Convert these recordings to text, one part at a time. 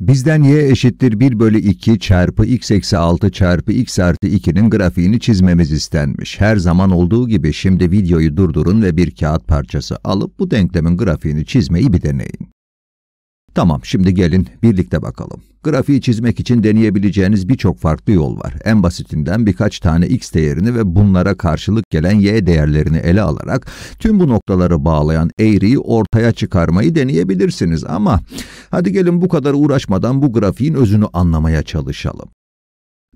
Bizden y eşittir 1 bölü 2 çarpı x eksi 6 çarpı x artı 2'nin grafiğini çizmemiz istenmiş. Her zaman olduğu gibi şimdi videoyu durdurun ve bir kağıt parçası alıp bu denklemin grafiğini çizmeyi bir deneyin. Tamam şimdi gelin birlikte bakalım. Grafiği çizmek için deneyebileceğiniz birçok farklı yol var. En basitinden birkaç tane x değerini ve bunlara karşılık gelen y değerlerini ele alarak tüm bu noktaları bağlayan eğriyi ortaya çıkarmayı deneyebilirsiniz ama hadi gelin bu kadar uğraşmadan bu grafiğin özünü anlamaya çalışalım.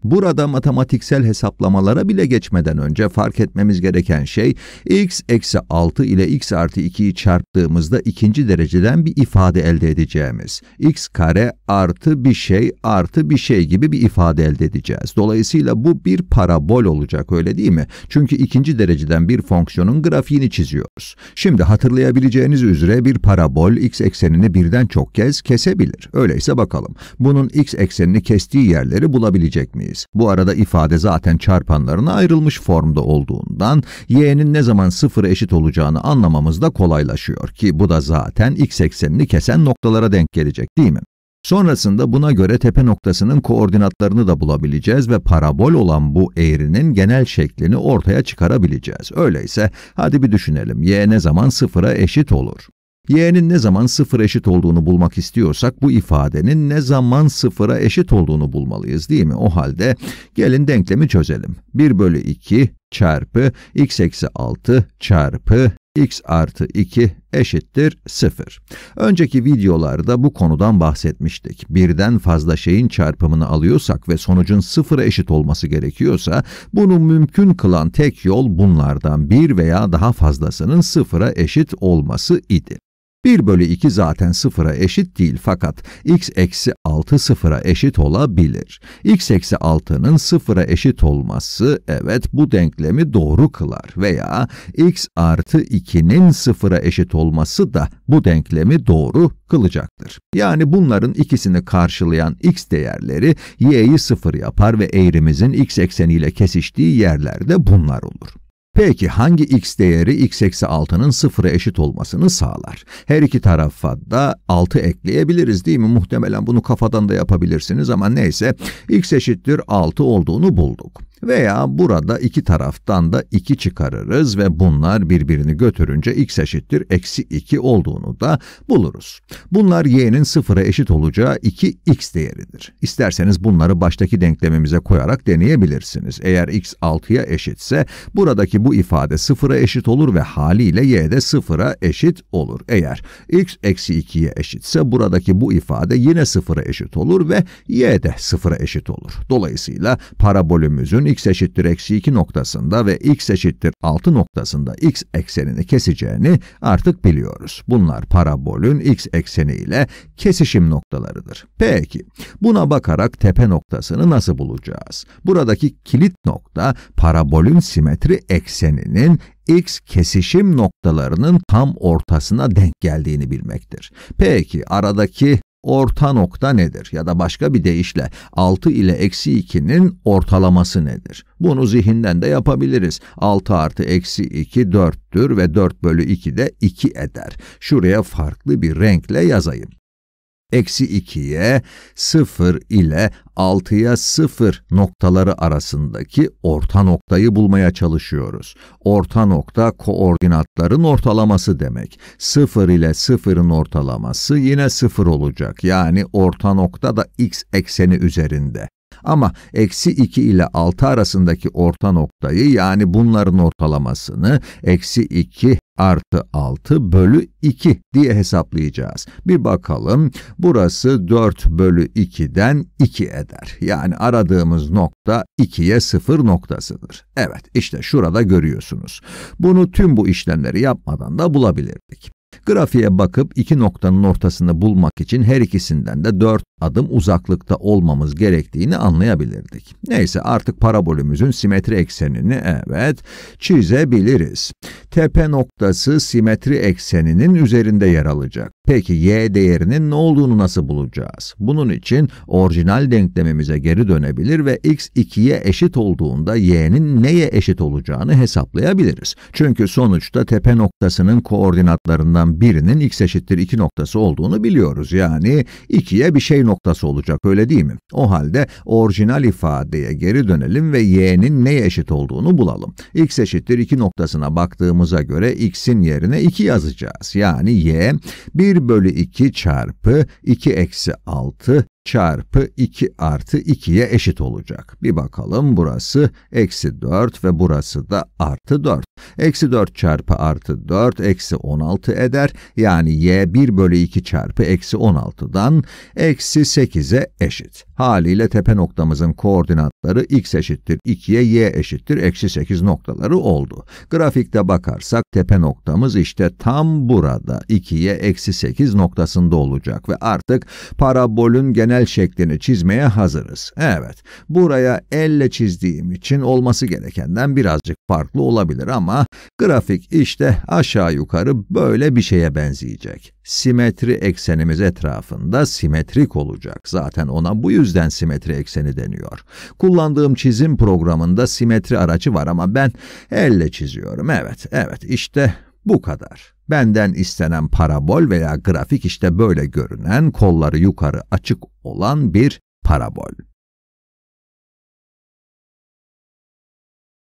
Burada matematiksel hesaplamalara bile geçmeden önce fark etmemiz gereken şey x eksi 6 ile x artı 2'yi çarptığımızda ikinci dereceden bir ifade elde edeceğimiz. x kare artı bir şey artı bir şey gibi bir ifade elde edeceğiz. Dolayısıyla bu bir parabol olacak öyle değil mi? Çünkü ikinci dereceden bir fonksiyonun grafiğini çiziyoruz. Şimdi hatırlayabileceğiniz üzere bir parabol x eksenini birden çok kez kesebilir. Öyleyse bakalım bunun x eksenini kestiği yerleri bulabilecek miyiz? diyemeyiz. Bu arada ifade zaten çarpanlarına ayrılmış formda olduğundan y'nin ne zaman sıfıra eşit olacağını anlamamız da kolaylaşıyor ki bu da zaten x eksenini kesen noktalara denk gelecek değil mi? Sonrasında buna göre tepe noktasının koordinatlarını da bulabileceğiz ve parabol olan bu eğrinin genel şeklini ortaya çıkarabileceğiz. Öyleyse hadi bir düşünelim y ne zaman sıfıra eşit olur? y'nin ne zaman sıfır eşit olduğunu bulmak istiyorsak bu ifadenin ne zaman sıfıra eşit olduğunu bulmalıyız değil mi? O halde gelin denklemi çözelim. 1 bölü 2 çarpı x eksi 6 çarpı x artı 2 eşittir 0. Önceki videolarda bu konudan bahsetmiştik. Birden fazla şeyin çarpımını alıyorsak ve sonucun sıfıra eşit olması gerekiyorsa, bunu mümkün kılan tek yol bunlardan bir veya daha fazlasının sıfıra eşit olması idi. 1 bölü 2 zaten 0'a eşit değil fakat x eksi 6 0'a eşit olabilir. x eksi 6'nın 0'a eşit olması evet bu denklemi doğru kılar veya x artı 2'nin 0'a eşit olması da bu denklemi doğru kılacaktır. Yani bunların ikisini karşılayan x değerleri y'yi 0 yapar ve eğrimizin x ekseniyle kesiştiği yerlerde bunlar olur. Peki hangi x değeri x eksi 6'nın 0'a eşit olmasını sağlar? Her iki tarafa da 6 ekleyebiliriz değil mi? Muhtemelen bunu kafadan da yapabilirsiniz ama neyse x eşittir 6 olduğunu bulduk. Veya burada iki taraftan da 2 çıkarırız ve bunlar birbirini götürünce x eşittir eksi 2 olduğunu da buluruz. Bunlar y'nin sıfıra eşit olacağı 2x değeridir. İsterseniz bunları baştaki denklemimize koyarak deneyebilirsiniz. Eğer x 6'ya eşitse buradaki bu ifade sıfıra eşit olur ve haliyle y de sıfıra eşit olur. Eğer x eksi 2'ye eşitse buradaki bu ifade yine sıfıra eşit olur ve y de sıfıra eşit olur. Dolayısıyla parabolümüzün x eşittir eksi 2 noktasında ve x eşittir 6 noktasında x eksenini keseceğini artık biliyoruz. Bunlar parabolün x ekseni ile kesişim noktalarıdır. Peki, buna bakarak tepe noktasını nasıl bulacağız? Buradaki kilit nokta parabolün simetri ekseninin x kesişim noktalarının tam ortasına denk geldiğini bilmektir. Peki aradaki orta nokta nedir? Ya da başka bir deyişle 6 ile eksi 2'nin ortalaması nedir? Bunu zihinden de yapabiliriz. 6 artı eksi 2 4'tür ve 4 bölü 2 de 2 eder. Şuraya farklı bir renkle yazayım eksi 2'ye 0 ile 6'ya 0 noktaları arasındaki orta noktayı bulmaya çalışıyoruz. Orta nokta koordinatların ortalaması demek. 0 ile 0'ın ortalaması yine 0 olacak. Yani orta nokta da x ekseni üzerinde. Ama eksi 2 ile 6 arasındaki orta noktayı yani bunların ortalamasını eksi 2 artı 6 bölü 2 diye hesaplayacağız. Bir bakalım burası 4 bölü 2'den 2 eder. Yani aradığımız nokta 2'ye 0 noktasıdır. Evet işte şurada görüyorsunuz. Bunu tüm bu işlemleri yapmadan da bulabilirdik. Grafiğe bakıp iki noktanın ortasını bulmak için her ikisinden de 4 adım uzaklıkta olmamız gerektiğini anlayabilirdik. Neyse artık parabolümüzün simetri eksenini evet çizebiliriz. Tepe noktası simetri ekseninin üzerinde yer alacak. Peki y değerinin ne olduğunu nasıl bulacağız? Bunun için orijinal denklemimize geri dönebilir ve x 2'ye eşit olduğunda y'nin neye eşit olacağını hesaplayabiliriz. Çünkü sonuçta tepe noktasının koordinatlarından birinin x eşittir 2 noktası olduğunu biliyoruz. Yani 2'ye bir şey noktası noktası olacak öyle değil mi? O halde orijinal ifadeye geri dönelim ve y'nin neye eşit olduğunu bulalım. x eşittir 2 noktasına baktığımıza göre x'in yerine 2 yazacağız. Yani y 1 bölü 2 çarpı 2 eksi 6 çarpı 2 artı 2'ye eşit olacak. Bir bakalım burası eksi 4 ve burası da artı 4. Eksi 4 çarpı artı 4 eksi 16 eder. Yani y 1 bölü 2 çarpı eksi 16'dan eksi 8'e eşit. Haliyle tepe noktamızın koordinatları x eşittir 2'ye y eşittir eksi 8 noktaları oldu. Grafikte bakarsak tepe noktamız işte tam burada 2'ye eksi 8 noktasında olacak ve artık parabolün genel genel şeklini çizmeye hazırız. Evet, buraya elle çizdiğim için olması gerekenden birazcık farklı olabilir ama grafik işte aşağı yukarı böyle bir şeye benzeyecek. Simetri eksenimiz etrafında simetrik olacak. Zaten ona bu yüzden simetri ekseni deniyor. Kullandığım çizim programında simetri aracı var ama ben elle çiziyorum. Evet, evet işte bu kadar. Benden istenen parabol veya grafik işte böyle görünen, kolları yukarı açık olan bir parabol.